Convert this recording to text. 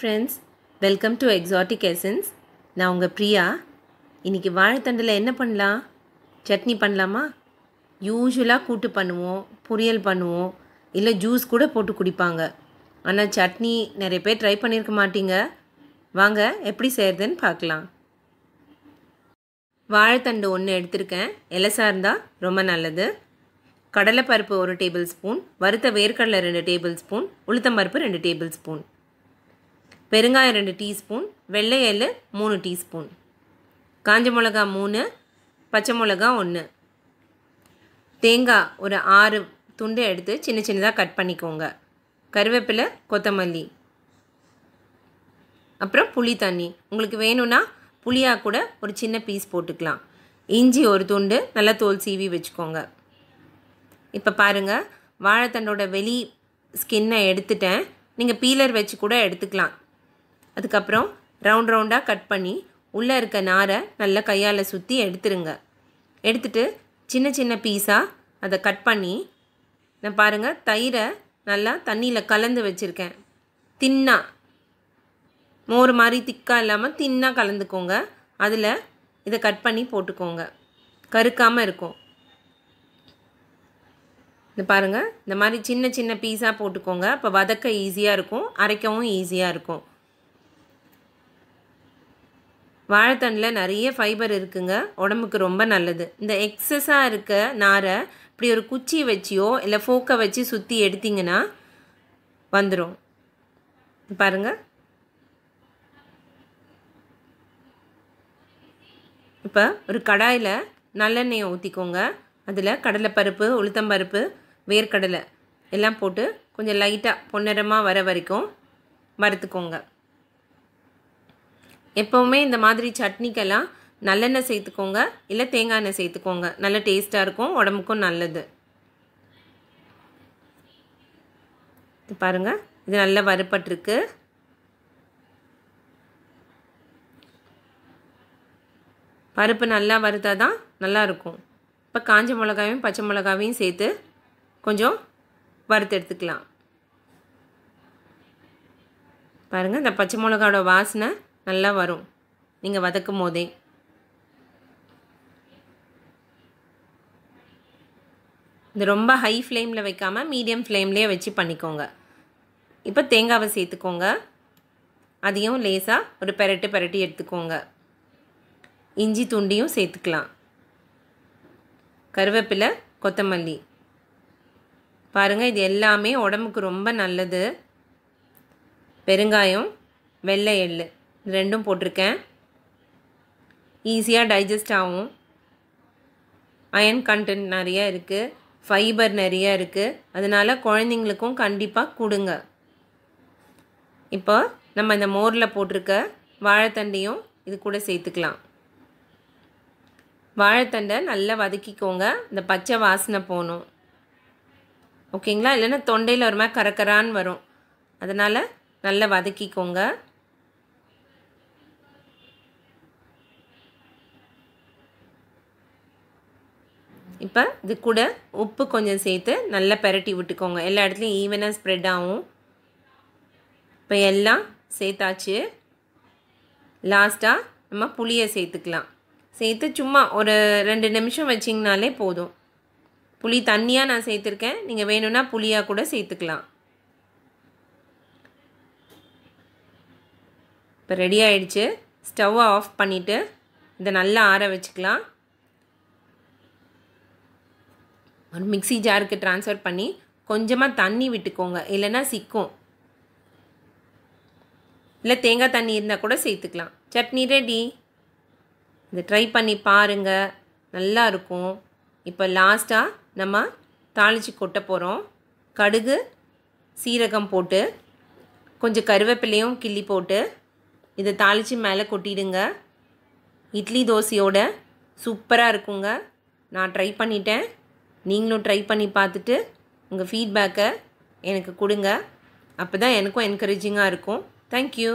friends welcome to exotic essence நான் உங்கள் பிரியா இன்றைக்கி வாழைத்தண்டில் என்ன பண்ணலாம் சட்னி பண்ணலாமா யூஸ்வலாக கூட்டு பண்ணுவோம் பொரியல் பண்ணுவோம் இல்லை ஜூஸ் கூட போட்டு குடிப்பாங்க ஆனால் சட்னி நிறைய பேர் ட்ரை பண்ணியிருக்க மாட்டீங்க வாங்க எப்படி செய்கிறதுன்னு பார்க்கலாம் வாழைத்தண்டு ஒன்று எடுத்திருக்கேன் இலசாக இருந்தால் ரொம்ப நல்லது கடலைப்பருப்பு ஒரு டேபிள் ஸ்பூன் வறுத்த வேர்க்கடலை ரெண்டு டேபிள் ஸ்பூன் உளுத்தம்பருப்பு ரெண்டு டேபிள் ஸ்பூன் பெருங்காயம் ரெண்டு டீஸ்பூன் வெள்ளை எள்ளு மூணு டீஸ்பூன் காஞ்ச மிளகா மூணு பச்சை மிளகா ஒன்று தேங்காய் ஒரு ஆறு துண்டு எடுத்து சின்ன சின்னதாக கட் பண்ணிக்கோங்க கருவேப்பிலை கொத்தமல்லி அப்புறம் புளி தண்ணி உங்களுக்கு வேணும்னா புளியாக கூட ஒரு சின்ன பீஸ் போட்டுக்கலாம் இஞ்சி ஒரு துண்டு நல்லா தோல் சீவி வச்சுக்கோங்க இப்போ பாருங்கள் வாழைத்தண்டோட வெளி ஸ்கின்னை எடுத்துட்டேன் நீங்கள் பீலர் வச்சு கூட எடுத்துக்கலாம் அதுக்கப்புறம் ரவுண்ட் ரவுண்டாக கட் பண்ணி உள்ளே இருக்க நாரை நல்லா கையால் சுற்றி எடுத்துருங்க எடுத்துட்டு சின்ன சின்ன பீஸாக அதை கட் பண்ணி நான் பாருங்கள் தயிரை நல்லா தண்ணியில் கலந்து வச்சுருக்கேன் தின்னா மோர் மாதிரி திக்காக இல்லாமல் தின்னாக கலந்துக்கோங்க அதில் இதை கட் பண்ணி போட்டுக்கோங்க கருக்காமல் இருக்கும் இந்த பாருங்கள் இந்த மாதிரி சின்ன சின்ன பீஸாக போட்டுக்கோங்க அப்போ வதக்க ஈஸியாக இருக்கும் அரைக்கவும் ஈஸியாக இருக்கும் வாழைத்தண்டில் நிறைய ஃபைபர் இருக்குங்க உடம்புக்கு ரொம்ப நல்லது இந்த எக்ஸஸாக இருக்க நாரை இப்படி ஒரு குச்சி வச்சியோ இல்லை ஃபோக்கை வச்சு சுற்றி எடுத்திங்கன்னா வந்துடும் பாருங்கள் இப்போ ஒரு கடாயில் நல்லெண்ணெயை ஊற்றிக்கோங்க அதில் கடலைப்பருப்பு உளுத்தம்பருப்பு வேர்க்கடலை எல்லாம் போட்டு கொஞ்சம் லைட்டாக பொன்னிறமாக வர வரைக்கும் வறுத்துக்கோங்க எப்போவுமே இந்த மாதிரி சட்னிக்கெல்லாம் நல்லெண்ணெய் சேர்த்துக்கோங்க இல்லை தேங்காய் எண்ணெய் சேர்த்துக்கோங்க நல்ல டேஸ்ட்டாக இருக்கும் உடம்புக்கும் நல்லது பாருங்கள் இது நல்லா வறுபட்டிருக்கு பருப்பு நல்லா வறுத்தால் தான் நல்லாயிருக்கும் இப்போ காஞ்ச மிளகாயும் பச்சை மிளகாவையும் சேர்த்து கொஞ்சம் வறுத்து எடுத்துக்கலாம் பாருங்கள் இந்த பச்சை மிளகாவோட வாசனை நல்லா வரும் நீங்கள் வதக்கும் போதே இது ரொம்ப ஹை ஃப்ளேமில் வைக்காமல் மீடியம் ஃப்ளேம்லேயே வச்சு பண்ணிக்கோங்க இப்போ தேங்காவை சேர்த்துக்கோங்க அதையும் லேசாக ஒரு பெரட்டு பெரட்டி எடுத்துக்கோங்க இஞ்சி துண்டியும் சேர்த்துக்கலாம் கருவேப்பிலை கொத்தமல்லி பாருங்கள் இது எல்லாமே உடம்புக்கு ரொம்ப நல்லது பெருங்காயம் வெள்ளை எள்ளு ரெண்டும் போட்டிருக்கேன் ஈஸியாக டைஜஸ்ட் ஆகும் அயன் கண்டென்ட் நிறையா இருக்குது ஃபைபர் நிறையா இருக்குது அதனால் குழந்தைங்களுக்கும் கண்டிப்பாக கொடுங்க இப்போ நம்ம இந்த மோரில் போட்டிருக்க வாழைத்தண்டையும் இது கூட சேர்த்துக்கலாம் வாழைத்தண்டை நல்லா வதக்கிக்கோங்க இந்த பச்சை வாசனை போகணும் ஓகேங்களா இல்லைன்னா தொண்டையில் ஒரு மாதிரி கரக்கரான்னு வரும் அதனால் நல்லா வதக்கிக்கோங்க இப்போ இது கூட உப்பு கொஞ்சம் சேர்த்து நல்லா பெரட்டி விட்டுக்கோங்க எல்லா இடத்துலையும் ஈவனாக ஸ்ப்ரெட் ஆகும் இப்போ எல்லாம் சேர்த்தாச்சு லாஸ்ட்டாக நம்ம புளியை சேர்த்துக்கலாம் சேர்த்து சும்மா ஒரு ரெண்டு நிமிஷம் வச்சிங்கனாலே போதும் புளி தண்ணியாக நான் சேர்த்துருக்கேன் நீங்கள் வேணும்னா புளியாக கூட சேர்த்துக்கலாம் இப்போ ரெடி ஆகிடுச்சு ஸ்டவ்வை ஆஃப் பண்ணிவிட்டு இதை நல்லா ஆற வச்சுக்கலாம் ஒரு மிக்சி ஜாருக்கு ட்ரான்ஸ்ஃபர் பண்ணி கொஞ்சமாக தண்ணி விட்டுக்கோங்க இல்லைன்னா சிக்கும் இல்லை தேங்காய் தண்ணி இருந்தால் கூட சேர்த்துக்கலாம் சட்னி ரெடி இதை ட்ரை பண்ணி பாருங்கள் நல்லா இருக்கும் இப்போ லாஸ்ட்டாக நம்ம தாளித்து கொட்ட போகிறோம் கடுகு சீரகம் போட்டு கொஞ்சம் கருவேப்பிலையும் கிள்ளி போட்டு இதை தாளித்து மேலே கொட்டிடுங்க இட்லி தோசையோட சூப்பராக இருக்குங்க நான் ட்ரை பண்ணிட்டேன் நீங்களும் ட்ரை பண்ணி பார்த்துட்டு உங்கள் ஃபீட்பேக்கை எனக்கு கொடுங்க அப்போ தான் எனக்கும் என்கரேஜிங்காக இருக்கும் தேங்க்யூ